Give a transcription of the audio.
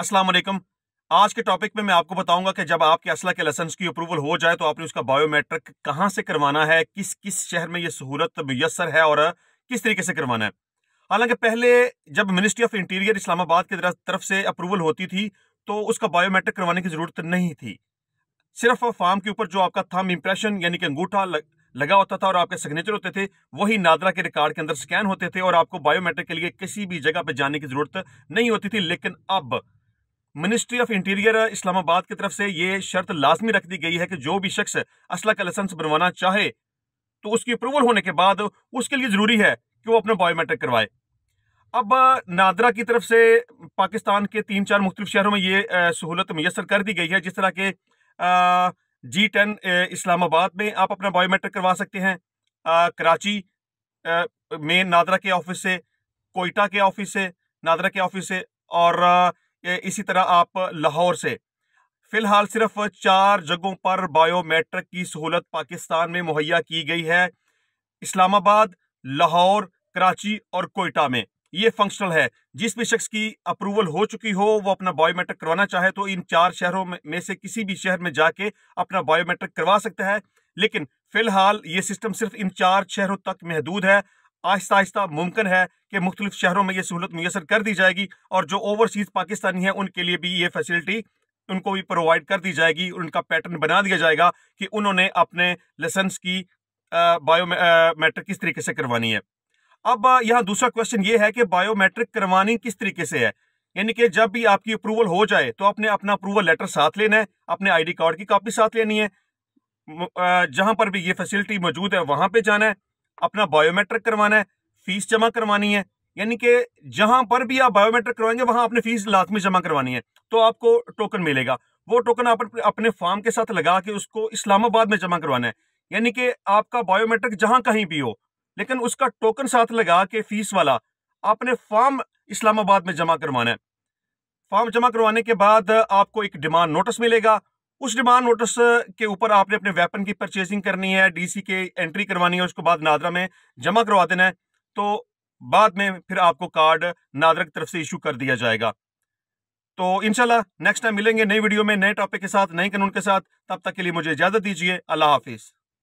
अस्सलाम वालेकुम आज के टॉपिक में मैं आपको बताऊंगा कि जब आपके असला के लाइसेंस की अप्रूवल हो जाए तो आपने उसका बायोमेट्रिक कहाँ से करवाना है किस किस शहर में यह सहूलत मैसर है और किस तरीके से करवाना है हालांकि पहले जब मिनिस्ट्री ऑफ इंटीरियर इस्लामाबाद की तरफ से अप्रूवल होती थी तो उसका बायोमेट्रिक करवाने की जरूरत नहीं थी सिर्फ फार्म के ऊपर जो आपका थम इंप्रेशन यानी कि अंगूठा लगा होता था और आपके सिग्नेचर होते थे वही नादरा के रिकॉर्ड के अंदर स्कैन होते थे और आपको बायोमेट्रिक के लिए किसी भी जगह पर जाने की जरूरत नहीं होती थी लेकिन अब मिनिस्ट्री ऑफ इंटीरियर इस्लामाबाद की तरफ से ये शर्त लाजमी रख दी गई है कि जो भी शख्स असला का लाइसेंस बनवाना चाहे तो उसकी अप्रूवल होने के बाद उसके लिए ज़रूरी है कि वो अपना बायोमेट्रिक करवाए अब नादरा की तरफ से पाकिस्तान के तीन चार मुख्तु शहरों में ये सहूलत मैसर कर दी गई है जिस तरह के जी टेन इस्लामाबाद में आप अपना बायोमेट्रिक करवा सकते हैं आ, कराची आ, में नादरा के ऑफिस से कोयटा के ऑफिस से नादरा के ऑफिस से और इसी तरह आप लाहौर से फिलहाल सिर्फ चार जगहों पर बायोमेट्रिक की सहूलत पाकिस्तान में मुहैया की गई है इस्लामाबाद लाहौर कराची और कोयटा में ये फंक्शनल है जिस भी शख्स की अप्रूवल हो चुकी हो वो अपना बायोमेट्रिक करवाना चाहे तो इन चार शहरों में से किसी भी शहर में जाके अपना बायोमेट्रिक करवा सकता है लेकिन फिलहाल ये सिस्टम सिर्फ इन चार शहरों तक महदूद है आहिस्ता आहिस्ता मुमकिन है कि मुख्तलिफ शहरों में ये सहूलत मैसर कर दी जाएगी और जो ओवरसीज पाकिस्तानी हैं उनके लिए भी ये फैसिलिटी उनको भी प्रोवाइड कर दी जाएगी उनका पैटर्न बना दिया जाएगा कि उन्होंने अपने लेसन्स की बायोमेट्रिक किस तरीके से करवानी है अब यहाँ दूसरा क्वेश्चन ये है कि बायोमेट्रिक करवानी किस तरीके से है यानी कि जब भी आपकी अप्रूवल हो जाए तो आपने अपना अप्रूवल लेटर साथ लेना है अपने आईडी कार्ड की कॉपी साथ लेनी है जहां पर भी ये फैसिलिटी मौजूद है वहां पे जाना है अपना बायोमेट्रिक करवाना है फीस जमा करवानी है यानी कि जहां पर भी आप बायोमेट्रिक करवाएंगे वहां आपने फीस लाजमी जमा करवानी है तो आपको टोकन मिलेगा वो टोकन आप अपने फॉर्म के साथ लगा के उसको इस्लामाबाद में जमा करवाना है यानी कि आपका बायोमेट्रिक जहां कहीं भी हो लेकिन उसका टोकन साथ लगा के फीस वाला आपने फॉर्म इस्लामाबाद में जमा करवाना है फॉर्म जमा करवाने के बाद आपको एक डिमांड नोटिस मिलेगा उस डिमांड नोटिस के ऊपर आपने अपने वेपन की परचेजिंग करनी है डीसी के एंट्री करवानी है उसके बाद नादरा में जमा करवा देना है तो बाद में फिर आपको कार्ड नादर की तरफ से इशू कर दिया जाएगा तो इनशाला नेक्स्ट टाइम मिलेंगे नई वीडियो में नए टॉपिक के साथ नए कानून के साथ तब तक के लिए मुझे इजाजत दीजिए अल्लाह हाफिज़